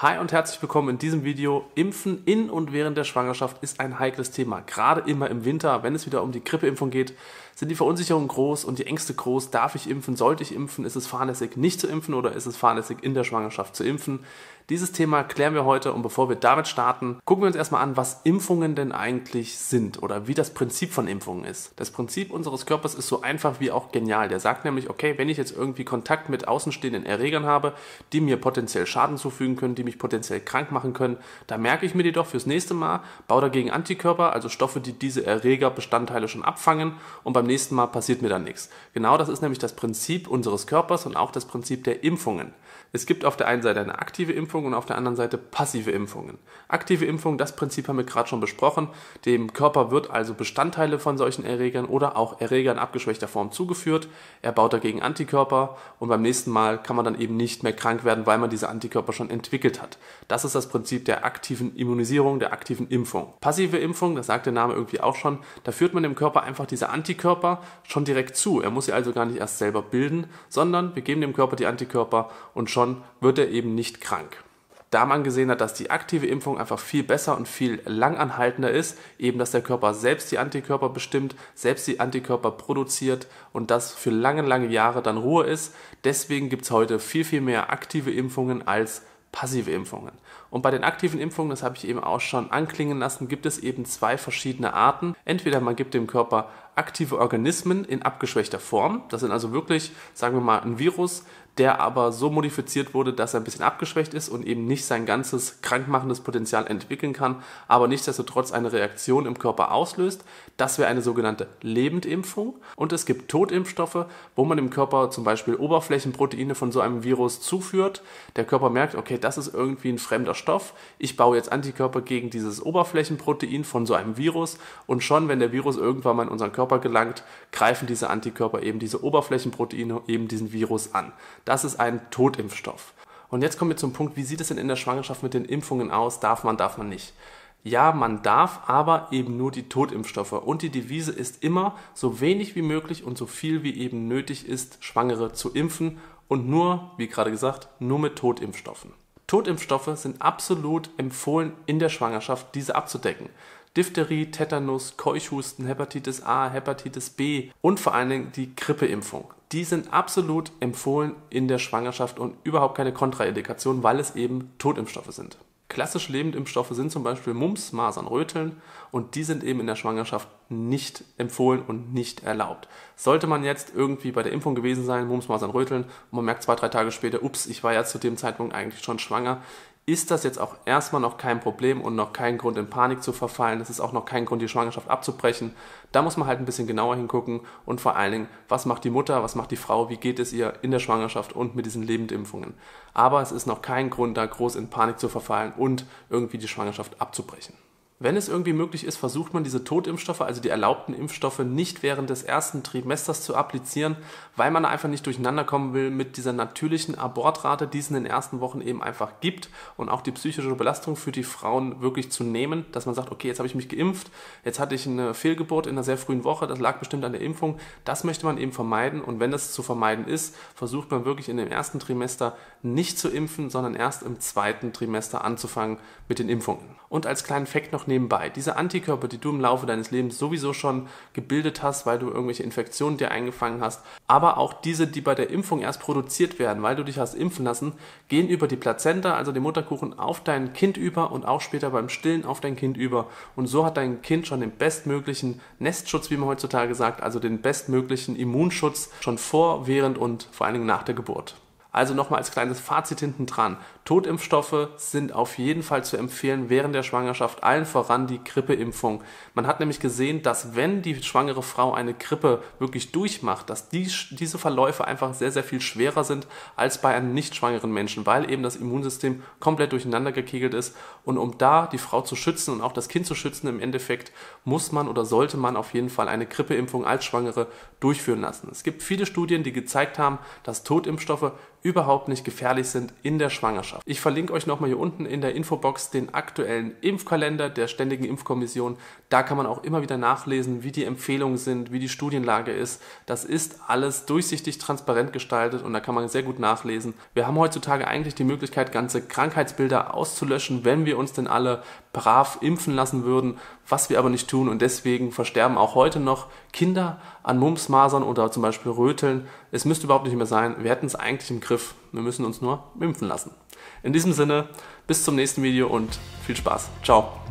Hi und herzlich willkommen in diesem Video. Impfen in und während der Schwangerschaft ist ein heikles Thema. Gerade immer im Winter, wenn es wieder um die Grippeimpfung geht, sind die Verunsicherungen groß und die Ängste groß. Darf ich impfen? Sollte ich impfen? Ist es fahrlässig, nicht zu impfen oder ist es fahrlässig, in der Schwangerschaft zu impfen? Dieses Thema klären wir heute und bevor wir damit starten, gucken wir uns erstmal an, was Impfungen denn eigentlich sind oder wie das Prinzip von Impfungen ist. Das Prinzip unseres Körpers ist so einfach wie auch genial. Der sagt nämlich, okay, wenn ich jetzt irgendwie Kontakt mit außenstehenden Erregern habe, die mir potenziell Schaden zufügen können, die mich potenziell krank machen können. Da merke ich mir die doch fürs nächste Mal, baue dagegen Antikörper, also Stoffe, die diese Erregerbestandteile schon abfangen und beim nächsten Mal passiert mir dann nichts. Genau das ist nämlich das Prinzip unseres Körpers und auch das Prinzip der Impfungen. Es gibt auf der einen Seite eine aktive Impfung und auf der anderen Seite passive Impfungen. Aktive Impfung, das Prinzip haben wir gerade schon besprochen. Dem Körper wird also Bestandteile von solchen Erregern oder auch Erregern abgeschwächter Form zugeführt. Er baut dagegen Antikörper und beim nächsten Mal kann man dann eben nicht mehr krank werden, weil man diese Antikörper schon entwickelt hat. Das ist das Prinzip der aktiven Immunisierung, der aktiven Impfung. Passive Impfung, das sagt der Name irgendwie auch schon, da führt man dem Körper einfach diese Antikörper schon direkt zu. Er muss sie also gar nicht erst selber bilden, sondern wir geben dem Körper die Antikörper und schon wird er eben nicht krank. Da man gesehen hat, dass die aktive Impfung einfach viel besser und viel langanhaltender ist, eben dass der Körper selbst die Antikörper bestimmt, selbst die Antikörper produziert und das für lange, lange Jahre dann Ruhe ist. Deswegen gibt es heute viel, viel mehr aktive Impfungen als passive Impfungen. Und bei den aktiven Impfungen, das habe ich eben auch schon anklingen lassen, gibt es eben zwei verschiedene Arten. Entweder man gibt dem Körper aktive Organismen in abgeschwächter Form. Das sind also wirklich, sagen wir mal, ein Virus, der aber so modifiziert wurde, dass er ein bisschen abgeschwächt ist und eben nicht sein ganzes krankmachendes Potenzial entwickeln kann, aber nichtsdestotrotz eine Reaktion im Körper auslöst. Das wäre eine sogenannte Lebendimpfung. Und es gibt Totimpfstoffe, wo man dem Körper zum Beispiel Oberflächenproteine von so einem Virus zuführt. Der Körper merkt, okay, das ist irgendwie ein fremder Stoff. Ich baue jetzt Antikörper gegen dieses Oberflächenprotein von so einem Virus. Und schon, wenn der Virus irgendwann mal in unseren Körper Körper gelangt, greifen diese Antikörper eben diese Oberflächenproteine, eben diesen Virus an. Das ist ein Totimpfstoff. Und jetzt kommen wir zum Punkt, wie sieht es denn in der Schwangerschaft mit den Impfungen aus? Darf man, darf man nicht? Ja, man darf, aber eben nur die Totimpfstoffe. Und die Devise ist immer, so wenig wie möglich und so viel wie eben nötig ist, Schwangere zu impfen und nur, wie gerade gesagt, nur mit Totimpfstoffen. Totimpfstoffe sind absolut empfohlen, in der Schwangerschaft diese abzudecken. Diphtherie, Tetanus, Keuchhusten, Hepatitis A, Hepatitis B und vor allen Dingen die Grippeimpfung. Die sind absolut empfohlen in der Schwangerschaft und überhaupt keine Kontraindikation, weil es eben Totimpfstoffe sind. Klassisch Lebendimpfstoffe sind zum Beispiel Mumps, Masern, Röteln und die sind eben in der Schwangerschaft nicht empfohlen und nicht erlaubt. Sollte man jetzt irgendwie bei der Impfung gewesen sein, Mumps, Masern, Röteln und man merkt zwei, drei Tage später, ups, ich war ja zu dem Zeitpunkt eigentlich schon schwanger, ist das jetzt auch erstmal noch kein Problem und noch kein Grund in Panik zu verfallen. Das ist auch noch kein Grund, die Schwangerschaft abzubrechen. Da muss man halt ein bisschen genauer hingucken und vor allen Dingen, was macht die Mutter, was macht die Frau, wie geht es ihr in der Schwangerschaft und mit diesen Lebendimpfungen. Aber es ist noch kein Grund, da groß in Panik zu verfallen und irgendwie die Schwangerschaft abzubrechen. Wenn es irgendwie möglich ist, versucht man diese Totimpfstoffe, also die erlaubten Impfstoffe, nicht während des ersten Trimesters zu applizieren, weil man einfach nicht durcheinander kommen will mit dieser natürlichen Abortrate, die es in den ersten Wochen eben einfach gibt und auch die psychische Belastung für die Frauen wirklich zu nehmen, dass man sagt, okay, jetzt habe ich mich geimpft, jetzt hatte ich eine Fehlgeburt in einer sehr frühen Woche, das lag bestimmt an der Impfung. Das möchte man eben vermeiden und wenn das zu vermeiden ist, versucht man wirklich in dem ersten Trimester nicht zu impfen, sondern erst im zweiten Trimester anzufangen mit den Impfungen. Und als kleinen Fakt noch nebenbei. Diese Antikörper, die du im Laufe deines Lebens sowieso schon gebildet hast, weil du irgendwelche Infektionen dir eingefangen hast, aber auch diese, die bei der Impfung erst produziert werden, weil du dich hast impfen lassen, gehen über die Plazenta, also den Mutterkuchen, auf dein Kind über und auch später beim Stillen auf dein Kind über. Und so hat dein Kind schon den bestmöglichen Nestschutz, wie man heutzutage sagt, also den bestmöglichen Immunschutz schon vor, während und vor allen Dingen nach der Geburt. Also nochmal als kleines Fazit hinten dran. Totimpfstoffe sind auf jeden Fall zu empfehlen während der Schwangerschaft, allen voran die Grippeimpfung. Man hat nämlich gesehen, dass wenn die schwangere Frau eine Grippe wirklich durchmacht, dass die, diese Verläufe einfach sehr, sehr viel schwerer sind als bei einem nicht schwangeren Menschen, weil eben das Immunsystem komplett durcheinander gekegelt ist. Und um da die Frau zu schützen und auch das Kind zu schützen im Endeffekt, muss man oder sollte man auf jeden Fall eine Grippeimpfung als Schwangere durchführen lassen. Es gibt viele Studien, die gezeigt haben, dass Totimpfstoffe überhaupt nicht gefährlich sind in der Schwangerschaft. Impfbereitschaft. Ich verlinke euch nochmal hier unten in der Infobox den aktuellen Impfkalender der Ständigen Impfkommission. Da kann man auch immer wieder nachlesen, wie die Empfehlungen sind, wie die Studienlage ist. Das ist alles durchsichtig transparent gestaltet und da kann man sehr gut nachlesen. Wir haben heutzutage eigentlich die Möglichkeit, ganze Krankheitsbilder auszulöschen, wenn wir uns denn alle brav impfen lassen würden, was wir aber nicht tun und deswegen versterben auch heute noch Kinder an Mumps, Masern oder zum Beispiel Röteln. Es müsste überhaupt nicht mehr sein. Wir hätten es eigentlich im Griff. Wir müssen uns nur impfen lassen. In diesem Sinne, bis zum nächsten Video und viel Spaß. Ciao.